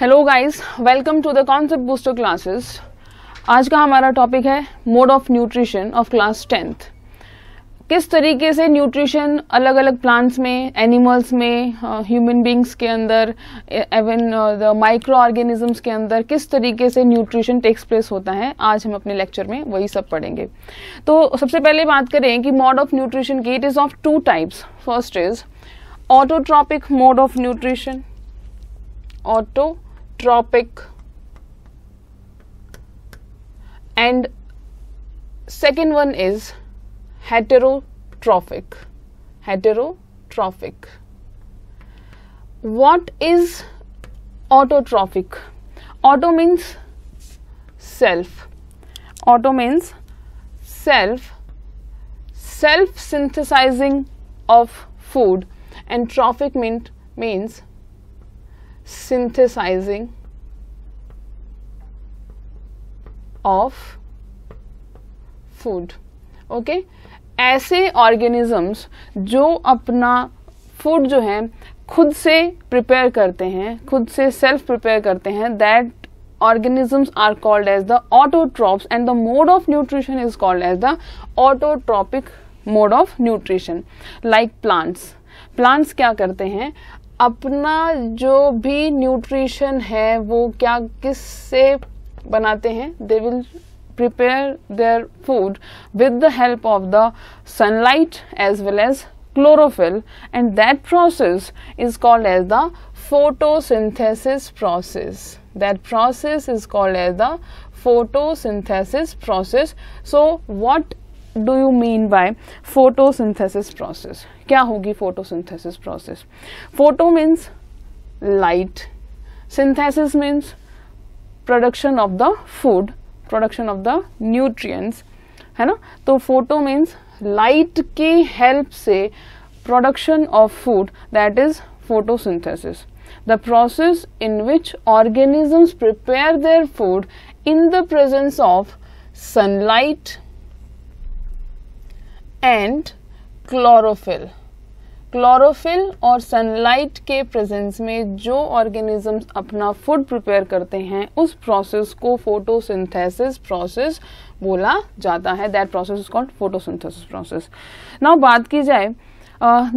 Hello guys welcome to the concept booster classes आज का हमारा टॉपिक है mode of nutrition of class tenth किस तरीके से न्यूट्रिशन अलग अलग प्लांट्स में एनिमल्स में ह्यूमन uh, बींग्स के अंदर एवन द माइक्रो ऑर्गेनिजम्स के अंदर किस तरीके से न्यूट्रिशन टेक्स प्लेस होता है आज हम अपने लेक्चर में वही सब पढ़ेंगे तो सबसे पहले बात करें कि मोड ऑफ न्यूट्रिशन की it is of two types first is autotropic mode of nutrition auto tropic and second one is heterotrophic heterotrophic what is autotrophic auto means self auto means self self synthesizing of food and trophic means synthesizing of food okay? ऐसे organisms जो अपना food जो है खुद से prepare करते हैं खुद से self prepare करते हैं that organisms are called as the autotrophs and the mode of nutrition is called as the autotrophic mode of nutrition like plants plants क्या करते हैं अपना जो भी न्यूट्रिशन है वो क्या किस से बनाते हैं they will prepare their food with the help of the sunlight as well as chlorophyll and that process is called as the photosynthesis process that process is called as the photosynthesis process so what do you mean by photosynthesis process क्या होगी photosynthesis process photo means light synthesis means production of the food production of the nutrients है ना तो photo means light के help से production of food that is photosynthesis the process in which organisms prepare their food in the presence of sunlight and chlorophyll chlorophyll और sunlight के presence में जो organisms अपना फूड प्रिपेयर करते हैं उस प्रोसेस को फोटोसिंथेसिस प्रोसेस बोला जाता है that process is called photosynthesis process now बात की जाए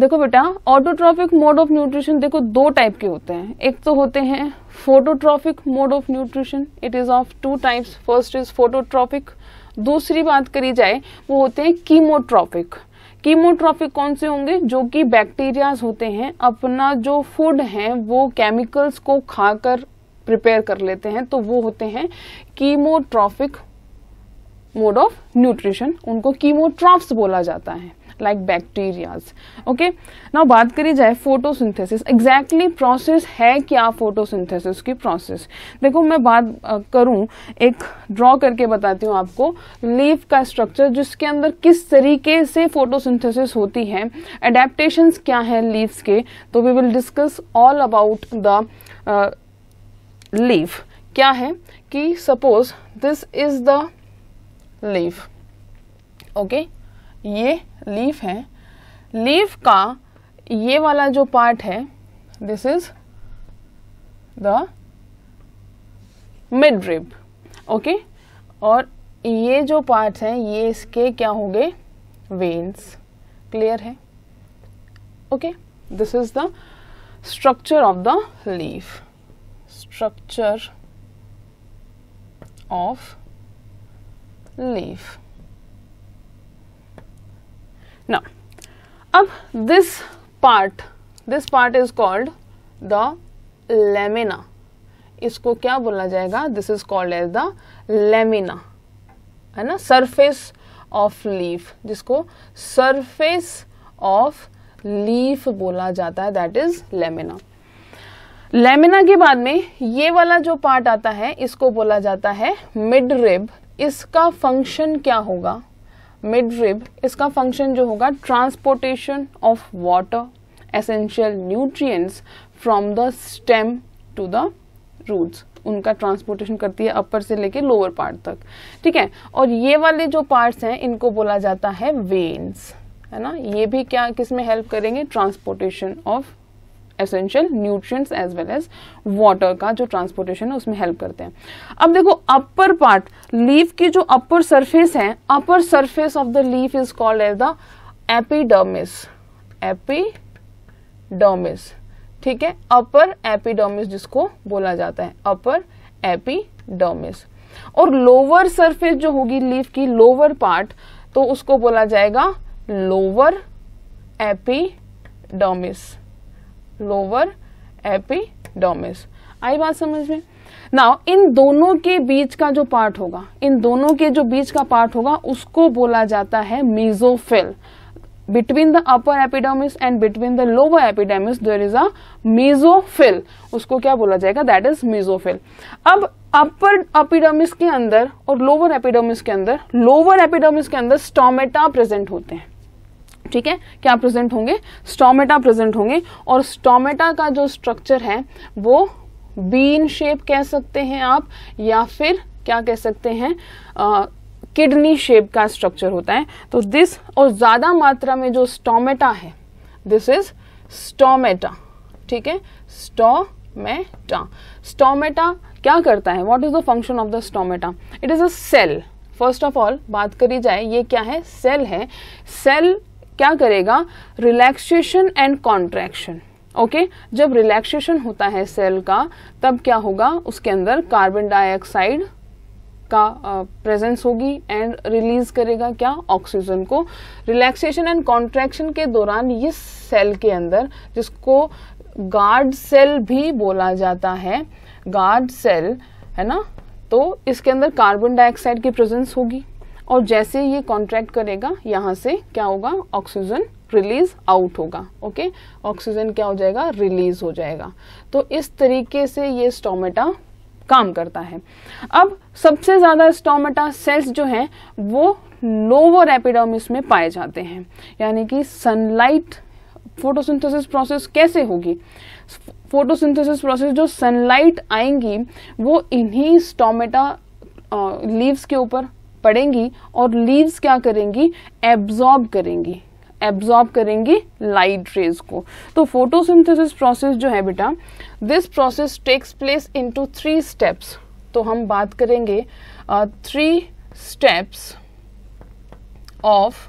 देखो बेटा ऑटोट्रॉफिक मोड ऑफ न्यूट्रिशन देखो दो टाइप के होते हैं एक तो होते हैं phototrophic mode of nutrition it is of two types first is phototrophic दूसरी बात करी जाए वो होते हैं कीमोट्रॉपिक कीमोट्रॉफिक कौन से होंगे जो कि बैक्टीरियाज होते हैं अपना जो फूड है वो केमिकल्स को खाकर प्रिपेयर कर लेते हैं तो वो होते हैं कीमोट्रॉफिक मोड ऑफ न्यूट्रिशन उनको कीमोट्रॉफ्स बोला जाता है लाइक बैक्टीरियाज ओके ना बात करी जाए फोटो सिंथेसिस एग्जैक्टली प्रोसेस है क्या फोटो सिंथेसिस की प्रोसेस देखो मैं बात करूं एक ड्रॉ करके बताती हूं आपको लीफ का स्ट्रक्चर जिसके अंदर किस तरीके से फोटो सिंथेसिस होती है एडेप्टशन क्या है लीव्स के तो we will discuss all about the leaf क्या है कि suppose this is the leaf okay ये लीफ है लीफ का ये वाला जो पार्ट है this is the midrib okay और ये जो पार्ट हैं ये इसके क्या होंगे वेन्स क्लियर है okay this is the structure of the leaf structure of leaf अब this part this part is called the lamina इसको क्या बोला जाएगा this is called as the lamina है ना सरफेस ऑफ लीफ जिसको सरफेस ऑफ लीफ बोला जाता है दैट इज लेमिना लेमिना के बाद में ये वाला जो पार्ट आता है इसको बोला जाता है मिड रिब इसका फंक्शन क्या होगा मिड रिब इसका फंक्शन जो होगा transportation of water essential nutrients from the stem to the roots उनका ट्रांसपोर्टेशन करती है अपर से लेके लोअर पार्ट तक ठीक है और ये वाले जो पार्ट्स हैं इनको बोला जाता है वेन्स है ना ये भी क्या किसमें हेल्प करेंगे transportation of essential nutrients as well as water का जो ट्रांसपोर्टेशन है उसमें हेल्प करते हैं अब देखो अपर पार्ट लीफ की जो अपर सरफेस है upper surface of the leaf is called as the epidermis epidermis ठीक है अपर एपीडर्मिस जिसको बोला जाता है अपर एपीडर्मिस और लोअर सरफेस जो होगी लीफ की लोअर पार्ट तो उसको बोला जाएगा लोअर एपीडर्मिस लोअर एपिडोमिस आई बात समझ में नाउ इन दोनों के बीच का जो पार्ट होगा इन दोनों के जो बीच का पार्ट होगा उसको बोला जाता है mesophyll between the upper epidermis and between the lower epidermis there is a mesophyll उसको क्या बोला जाएगा दैट इज मीजोफिल अब अपर एपिडोमिस के अंदर और लोअर एपिडोमिस के अंदर लोअर एपिडोमिस के अंदर स्टोमेटा प्रेजेंट होते हैं ठीक है क्या प्रेजेंट होंगे स्टोमेटा प्रेजेंट होंगे और स्टोमेटा का जो स्ट्रक्चर है वो बीन शेप कह सकते हैं आप या फिर क्या कह सकते हैं किडनी शेप का स्ट्रक्चर होता है तो दिस और ज़्यादा मात्रा में जो स्टोमेटा है दिस इज स्टोमेटा ठीक है स्टोमेटा स्टोमेटा क्या करता है what is the function of the stomata it is a cell first of all बात करी जाए ये क्या है सेल है सेल क्या करेगा रिलैक्सेशन एंड कॉन्ट्रैक्शन ओके जब रिलैक्सेशन होता है सेल का तब क्या होगा उसके अंदर कार्बन डाइऑक्साइड का प्रेजेंस होगी एंड रिलीज करेगा क्या ऑक्सीजन को रिलैक्सेशन एंड कॉन्ट्रैक्शन के दौरान ये सेल के अंदर जिसको गार्ड सेल भी बोला जाता है गार्ड सेल है ना तो इसके अंदर कार्बन डाइऑक्साइड की प्रेजेंस होगी और जैसे ये कॉन्ट्रैक्ट करेगा यहाँ से क्या होगा ऑक्सीजन रिलीज आउट होगा ओके ऑक्सीजन क्या हो जाएगा रिलीज हो जाएगा तो इस तरीके से ये स्टोमेटा काम करता है अब सबसे ज़्यादा स्टोमेटा सेल्स जो हैं वो लोवर एपिडोमिस में पाए जाते हैं यानी कि सनलाइट फोटोसिंथेसिस प्रोसेस कैसे होगी फोटोसिंथेसिस प्रोसेस जो सनलाइट आएंगी वो इन्हीं स्टोमेटा लीव्स के ऊपर पड़ेंगी और लीव्स क्या करेंगी एब्जॉर्ब करेंगी एब्जॉर्ब करेंगी लाइट रेज को तो फोटोसिंथेसिस प्रोसेस जो है बेटा this process takes place into three steps तो हम बात करेंगे three steps of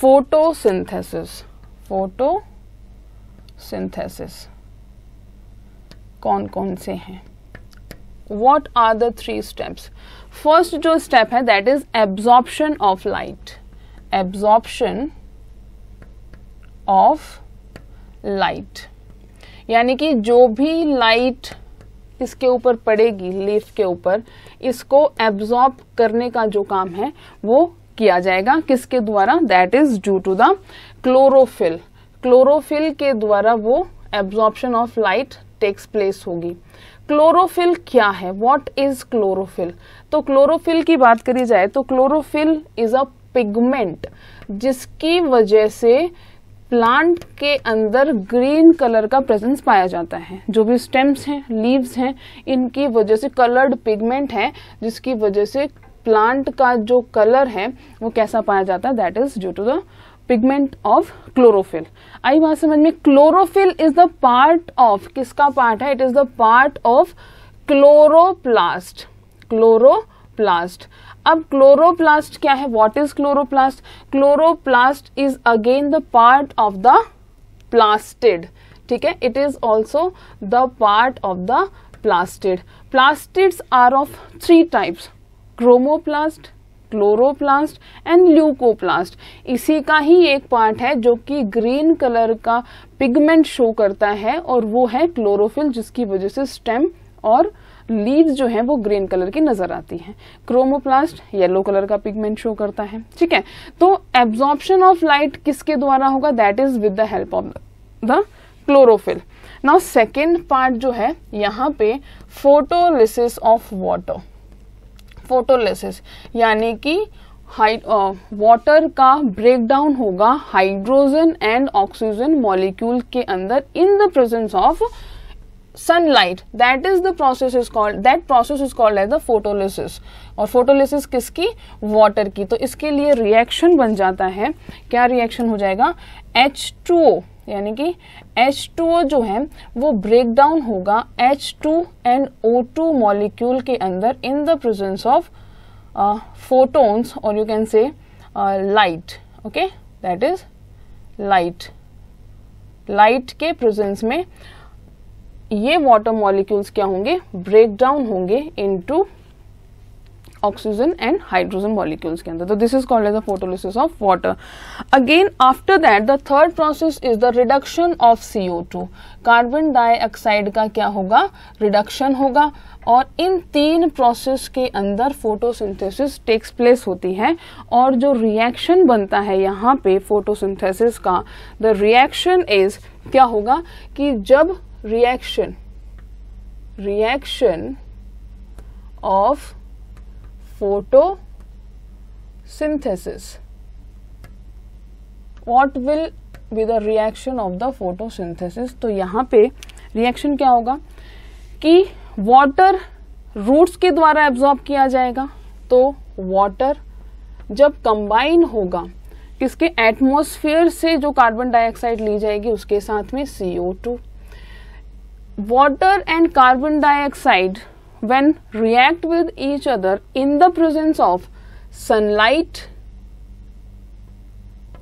photosynthesis synthesis कौन कौन से हैं what are the three steps first जो स्टेप है that is absorption of light absorption of light यानी कि जो भी लाइट इसके ऊपर पड़ेगी लीफ के ऊपर इसको एब्जॉर्ब करने का जो काम है वो किया जाएगा किसके द्वारा that is due to the chlorophyll chlorophyll के द्वारा वो absorption of light takes place होगी क्लोरोफिल क्या है वॉट इज क्लोरोफिल तो क्लोरोफिल की बात करी जाए तो क्लोरोफिल इज अ पिगमेंट जिसकी वजह से प्लांट के अंदर ग्रीन कलर का प्रेजेंस पाया जाता है जो भी स्टेम्स हैं लीव्स हैं इनकी वजह से कलर्ड पिगमेंट है जिसकी वजह से प्लांट का जो कलर है वो कैसा पाया जाता है that is due to the pigment of chlorophyll आई बात समझ में chlorophyll is the part of किसका पार्ट है it is the part of chloroplast chloroplast अब क्लोरोप्लास्ट क्या है what is chloroplast chloroplast is again the part of the plastid ठीक है it is also the part of the plastid plastids are of three types chromoplast chloroplast and leucoplast इसी का ही एक part है जो कि ग्रीन कलर का पिगमेंट शो करता है और वो है क्लोरोफिल जिसकी वजह से स्टेम और लीव्स जो है वो ग्रीन कलर की नजर आती है क्रोमोप्लास्ट येलो कलर का पिगमेंट शो करता है ठीक है तो एब्जॉर्प्शन ऑफ लाइट किसके द्वारा होगा that is with the help of the chlorophyll now second part जो है यहाँ पे फोटोलिसिस ऑफ वाटर फोटोलेसिस यानी कि वाटर का ब्रेकडाउन होगा हाइड्रोजन एंड ऑक्सीजन मॉलिक्यूल के अंदर in the presence of sunlight that is the process is called that process is called as the photolysis और फोटोलिसिस किसकी वाटर की तो इसके लिए रिएक्शन बन जाता है क्या रिएक्शन हो जाएगा एच टू यानी कि एच H2O जो है वो ब्रेक डाउन होगा H two and O two molecule के अंदर in the presence of photons और you can say light okay that is light light के प्रेजेंस में uh, ये वाटर मॉलिक्यूल्स क्या होंगे ब्रेक डाउन होंगे into oxygen and hydrogen molecules के अंदर तो this is called as a photolysis of water again after that the third process is the reduction of CO to carbon dioxide का क्या होगा reduction होगा और इन तीन प्रोसेस के अंदर फोटोसिंथेसिस टेक्स प्लेस होती है और जो रिएक्शन बनता है यहाँ पे फोटोसिंथेसिस का द रिएक्शन इज क्या होगा कि जब reaction reaction of photosynthesis what will be the reaction of the photosynthesis to yahan pe reaction kya hoga ki water roots ke dwara absorb kiya jayega to water jab combine hoga किसके atmosphere से जो carbon dioxide ली जाएगी उसके साथ में CO2 water and carbon dioxide when react with each other in the presence of sunlight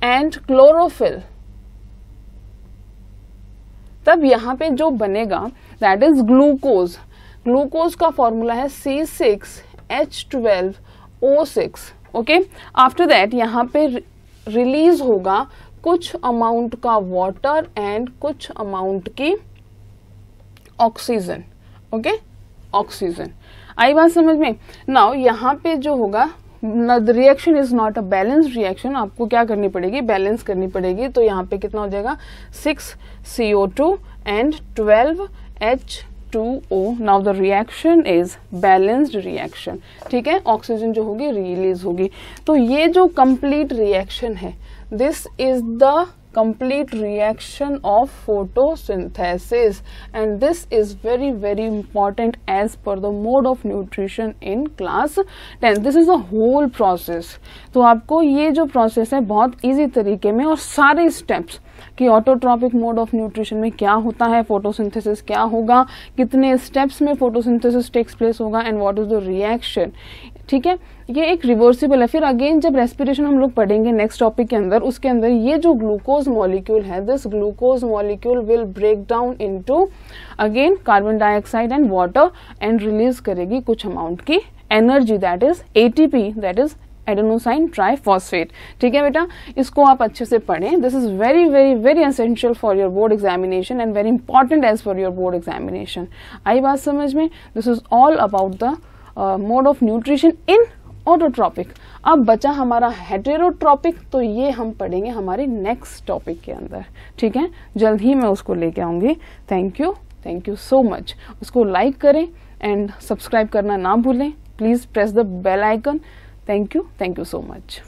and chlorophyll तब यहाँ पे जो बनेगा दैट इज ग्लूकोज ग्लूकोज का फॉर्मूला है C six H twelve O six okay after that यहाँ पे release होगा कुछ अमाउंट का वाटर एंड कुछ अमाउंट की ऑक्सीजन ओके ऑक्सीजन आई बात समझ में नाउ यहाँ पे जो होगा reaction is not a balance reaction आपको क्या करनी पड़ेगी बैलेंस करनी पड़ेगी तो यहाँ पे कितना हो जाएगा six C O two and twelve H two O now the reaction is balanced reaction ठीक है ऑक्सीजन जो होगी रिलीज होगी तो ये जो कंप्लीट रिएक्शन है this is the complete reaction of photosynthesis and this is very very important as per the mode of nutrition in class 10 this is a whole process to so, aapko ye jo process hai bahut easy tarike mein aur sare steps कि autotrophic mode of nutrition में क्या होता है photosynthesis क्या होगा कितने steps में photosynthesis takes place होगा and what is the reaction ठीक है ये एक रिवर्सिबल है फिर अगेन जब रेस्पिरेशन हम लोग पढ़ेंगे नेक्स्ट टॉपिक के अंदर उसके अंदर ये जो ग्लूकोज मॉलिक्यूल है this glucose molecule will break down into again carbon dioxide and water and release करेगी कुछ अमाउंट की energy that is ATP that is adenosine triphosphate ठीक है बेटा इसको आप अच्छे से पढ़ें this is very very very essential for your board examination and very important as for your board examination आई बात समझ में this is all about the mode of nutrition in autotrophic अब बचा हमारा हेटेरोट्रॉपिक तो ये हम पढ़ेंगे हमारे नेक्स्ट टॉपिक के अंदर ठीक है जल्द ही मैं उसको लेके आऊंगी thank you thank you so much उसको लाइक करें एंड सब्सक्राइब करना ना भूलें please press the bell icon thank you thank you so much